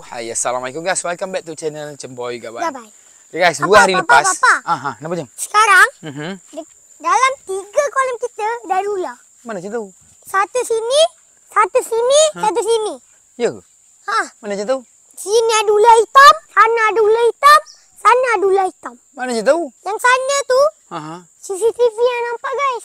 Hai, assalamualaikum guys. Welcome back to channel Cemboy Gabai. Gabai. Okay guys, apa, dua hari apa, lepas. Aha, Nampak jam? Sekarang, dalam tiga kolam kita, ada ular. Mana macam Satu sini, satu sini, satu sini. Ya Hah. Mana macam Sini ada ular hitam, sana ada ular hitam, sana ada ular hitam. Mana macam Yang sana tu, Aha. CCTV yang nampak guys.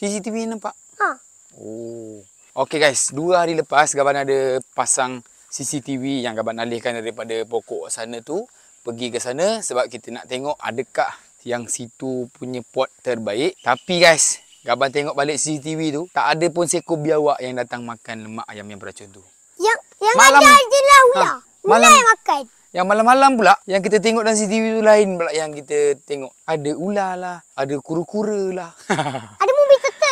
CCTV yang nampak? Hah. Oh. Okey guys, dua hari lepas Gaban ada pasang CCTV yang Gaban alihkan daripada pokok sana tu pergi ke sana sebab kita nak tengok adakah yang situ punya pot terbaik. Tapi guys, Gaban tengok balik CCTV tu, tak ada pun seekor biawak yang datang makan lemak ayam yang beracun tu. Yang yang malam, ada adalah ha, ular. Ha, malam, ular yang makan. Yang malam-malam pula, yang kita tengok dalam CCTV tu lain pula yang kita tengok. Ada ular lah, ada kura-kura lah.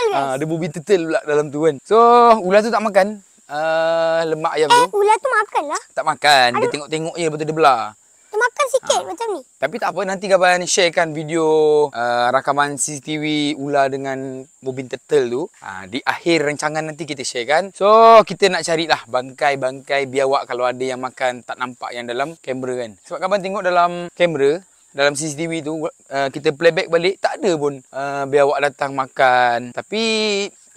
Ah, yes. uh, ada bubi tetel pula dalam tu kan. So, ular tu tak makan uh, lemak ayam eh, tu. Ah, ular tu makan lah. Tak makan. Dia tengok-tengok je betul dia belah. Dia makan sikit ha. macam ni. Tapi tak apa nanti Gaban sharekan video uh, rakaman CCTV ular dengan Bobin tetel tu. Ha, di akhir rancangan nanti kita sharekan. So kita nak carilah bangkai-bangkai biawak kalau ada yang makan tak nampak yang dalam kamera kan. Sebab Gaban tengok dalam kamera dalam CCTV tu uh, kita playback balik tak ada pun uh, biar awak datang makan tapi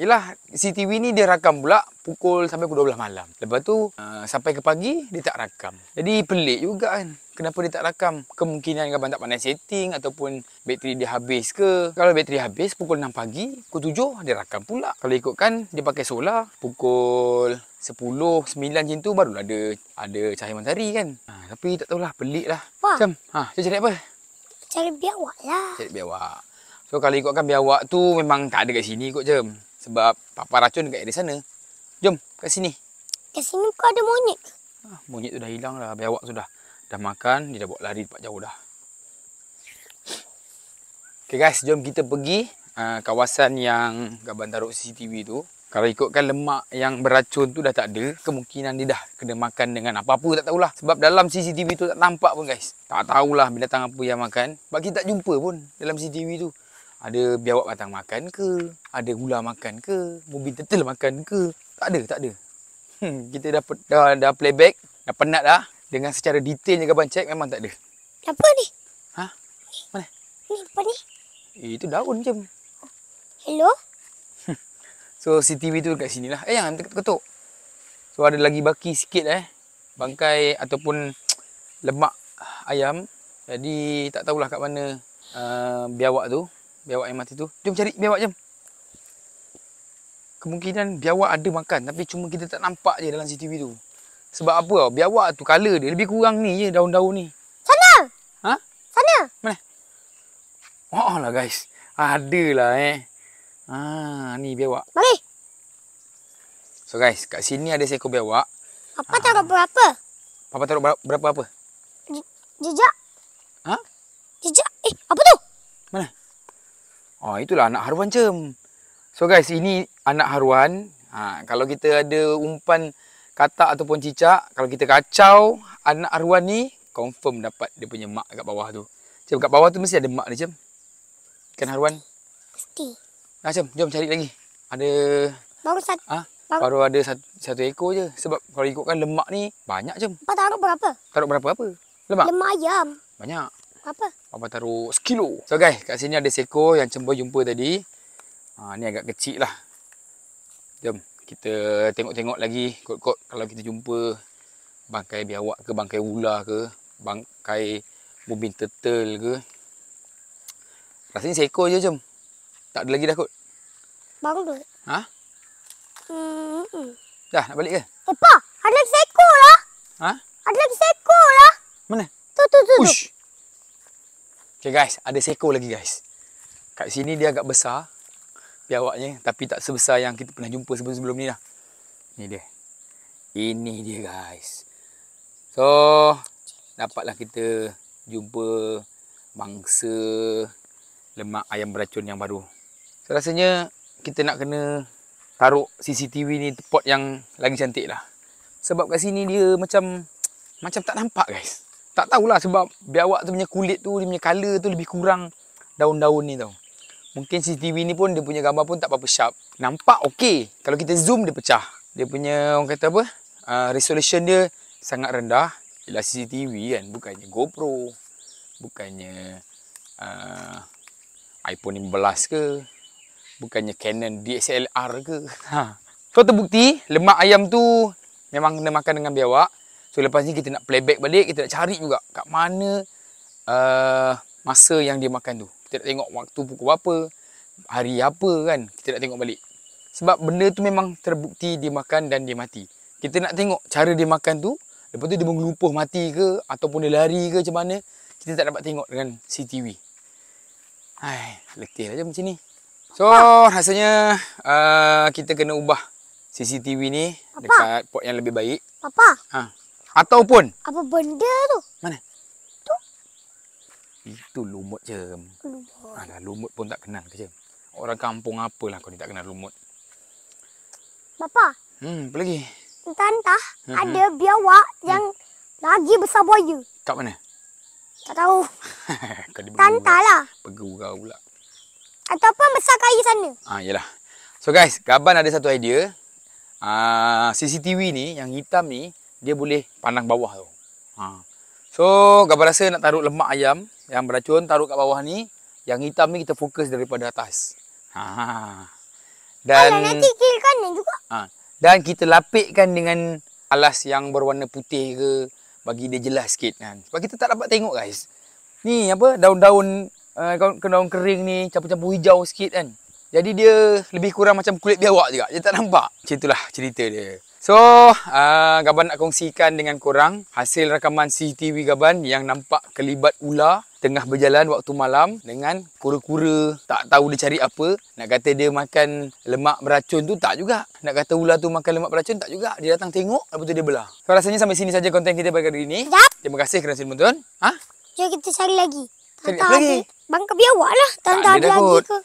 Yelah, CCTV ni dia rakam pula pukul sampai pukul 12 malam. Lepas tu, uh, sampai ke pagi, dia tak rakam. Jadi, pelik juga kan. Kenapa dia tak rakam? Kemungkinan gambar tak pandai setting ataupun bateri dia habis ke? Kalau bateri habis, pukul 6 pagi, pukul 7, dia rakam pula. Kalau ikutkan, dia pakai solar. Pukul 10, 9 macam tu barulah ada ada cahaya matahari kan. Ha, tapi tak tahulah pelik lah. Macam, ha, kita cari apa? Cari biawak lah. Cari biawak. So kalau ikutkan biawak tu memang tak ada kat sini kot Cem. Sebab papa racun dekat area sana. Jom, kat sini. Kat sini kau ada monyet Ah, monyet tu dah hilang lah. Biar awak sudah. Dah makan, dia dah buat lari tempat jauh dah. Okay guys, jom kita pergi uh, kawasan yang gabar taruh CCTV tu. Kalau ikutkan lemak yang beracun tu dah tak ada, kemungkinan dia dah kena makan dengan apa-apa tak tahulah. Sebab dalam CCTV tu tak nampak pun guys. Tak tahulah binatang apa yang makan. Sebab kita tak jumpa pun dalam CCTV tu. Ada biawak batang makan ke? Ada gula makan ke? Mubi turtle makan ke? Tak ada, tak ada. Hmm, kita dah, dah, dah playback. Dah penat dah. Dengan secara detailnya kawan cek memang tak ada. Apa ni? Ha? Mana? Ini apa ni? Eh, itu daun je. Hello? Hmm. so, CCTV tu dekat sini lah. Eh, jangan ketuk-ketuk. So, ada lagi baki sikit eh. Bangkai ataupun lemak ayam. Jadi, tak tahulah kat mana uh, biawak tu biawak yang mati tu. Jom cari biawak jom. Kemungkinan biawak ada makan tapi cuma kita tak nampak je dalam CCTV tu. Sebab apa tau? Biawak tu color dia lebih kurang ni je daun-daun ni. Sana. Ha? Sana. Mana? Oh lah guys. Ada lah eh. Ha, ah, ni biawak. Mari. So guys, kat sini ada seekor biawak. Apa ah. taruh berapa? Papa taruh berapa apa? Jejak. Ha? Jejak. Eh, apa tu? Mana? Oh, itulah anak haruan cem. So guys, ini anak haruan. Ha, kalau kita ada umpan katak ataupun cicak, kalau kita kacau anak haruan ni, confirm dapat dia punya mak kat bawah tu. Cem kat bawah tu mesti ada mak dia jem. Kan haruan? Pasti. Nah, cem, jom cari lagi. Ada... Baru satu. Ha? Baru, baru ada satu, satu ekor je. Sebab kalau ikutkan lemak ni, banyak cem. Kau taruh berapa? Taruh berapa apa? Lemak? Lemak ayam. Banyak apa? Papa taruh sekilo. So guys, kat sini ada seekor yang cemba jumpa tadi. Ha, ni agak kecil lah. Jom, kita tengok-tengok lagi kot-kot kalau kita jumpa bangkai biawak ke, bangkai ular ke, bangkai mubin tetel, ke. Rasanya seekor je, Jom. Tak ada lagi dah kot. Bang duit. Ha? Hmm. Dah, nak balik ke? Opa, ada seekor lah. Ha? Ada seekor lah. Mana? Tu, tu, tu. Ush. Okay guys, ada seekor lagi guys. Kat sini dia agak besar biawaknya tapi tak sebesar yang kita pernah jumpa sebelum-sebelum ni lah. Ni dia. Ini dia guys. So, dapatlah kita jumpa bangsa lemak ayam beracun yang baru. So, rasanya kita nak kena taruh CCTV ni tempat yang lagi cantik lah. Sebab kat sini dia macam macam tak nampak guys. Tak tahulah sebab biawak tu punya kulit tu, dia punya colour tu lebih kurang daun-daun ni tau. Mungkin CCTV ni pun dia punya gambar pun tak apa-apa sharp. Nampak okey. Kalau kita zoom dia pecah. Dia punya orang kata apa? Uh, resolution dia sangat rendah. Ialah CCTV kan. Bukannya GoPro. Bukannya uh, iPhone 11 ke. Bukannya Canon DSLR ke. Ha. So terbukti lemak ayam tu memang kena makan dengan biawak. So lepas ni kita nak playback balik Kita nak cari juga Kat mana uh, Masa yang dia makan tu Kita nak tengok waktu pukul apa Hari apa kan Kita nak tengok balik Sebab benda tu memang terbukti Dia makan dan dia mati Kita nak tengok cara dia makan tu Lepas tu dia mengelupuh mati ke Ataupun dia lari ke macam mana Kita tak dapat tengok dengan CCTV Hai, letih lah je macam ni So, rasanya uh, kita kena ubah CCTV ni Papa. dekat port yang lebih baik. Papa. Ha. Ataupun Apa benda tu? Mana? Tu Itu lumut je Lumut Alah, Lumut pun tak kenal ke je Orang kampung apalah kau ni tak kenal lumut Bapa Hmm, apa lagi? Entah-entah hmm. hmm. Ada biawak yang hmm. Lagi besar buaya Kat mana? Tak tahu Kau dia Tantalah Pergurau pula Ataupun besar kayu sana Ah, yelah So guys, Gaban ada satu idea Ah, CCTV ni yang hitam ni dia boleh pandang bawah tu. Ha. So, gambar rasa nak taruh lemak ayam yang beracun taruh kat bawah ni, yang hitam ni kita fokus daripada atas. Ha. Dan Kalau nanti kiri kan juga. Ha. Dan kita lapikkan dengan alas yang berwarna putih ke bagi dia jelas sikit kan. Sebab kita tak dapat tengok guys. Ni apa daun-daun uh, daun kering ni campur-campur hijau sikit kan. Jadi dia lebih kurang macam kulit biawak juga. Dia tak nampak. Macam itulah cerita dia. So, uh, Gaban nak kongsikan dengan korang hasil rakaman CCTV Gaban yang nampak kelibat ular tengah berjalan waktu malam dengan kura-kura tak tahu dia cari apa. Nak kata dia makan lemak beracun tu tak juga. Nak kata ular tu makan lemak beracun tak juga. Dia datang tengok lepas tu dia belah. So, rasanya sampai sini saja konten kita pada hari ini. Sekejap. Terima kasih kerana sini menonton. Ha? Jom kita cari lagi. cari apa lagi? Bang kebi awak lah. Tak, tak ada lagi ke?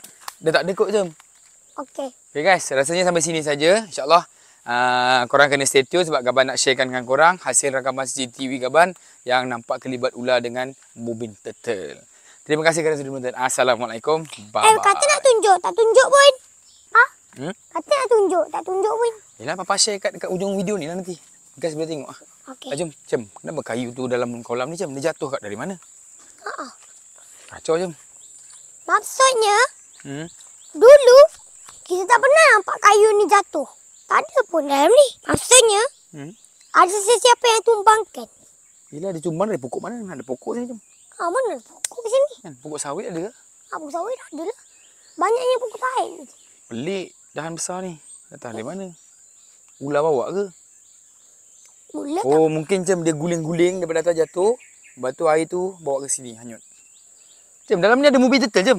Dah tak ada kot jom. Okay. Okay guys, rasanya sampai sini saja. InsyaAllah. Ah, korang kena stay tune sebab Gaban nak sharekan dengan korang hasil rakaman CCTV Gaban yang nampak kelibat ular dengan Mubin Turtle. Terima kasih kerana sudah menonton. Assalamualaikum. Eh, Bye-bye. Eh, kata nak tunjuk. Tak tunjuk pun. Ha? Hmm? Kata nak tunjuk. Tak tunjuk pun. Yelah, Papa share kat, dekat ujung video ni lah nanti. Guys boleh tengok. Okay. Ah, jom, Cem. Kenapa kayu tu dalam kolam ni, Cem? Dia jatuh kat dari mana? Ha. ha. Kacau, Cem. Maksudnya, hmm? dulu kita tak pernah nampak kayu ni jatuh. Tak ada pun dalam ni. Maksudnya, hmm? ada sesiapa yang tumbangkan. Bila ada tumbang, ada pokok mana? Ada pokok sini macam? Ha, mana ada pokok di sini? Kan, pokok sawit ada ke? Ha, pokok sawit ada lah. Banyaknya pokok pahit. Pelik dahan besar ni. Datang dari mana? Ular bawa ke? Ular oh, tak? mungkin macam dia guling-guling daripada atas jatuh. Lepas tu air tu bawa ke sini, hanyut. Macam dalam ni ada mobil turtle, macam?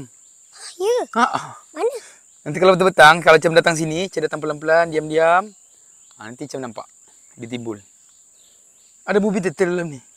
Ya. Ha. ha. Mana? Nanti kalau betul-betang, kalau macam datang sini, macam datang pelan-pelan, diam-diam. Ah, nanti macam nampak. Dia timbul. Ada bubi turtle dalam ni.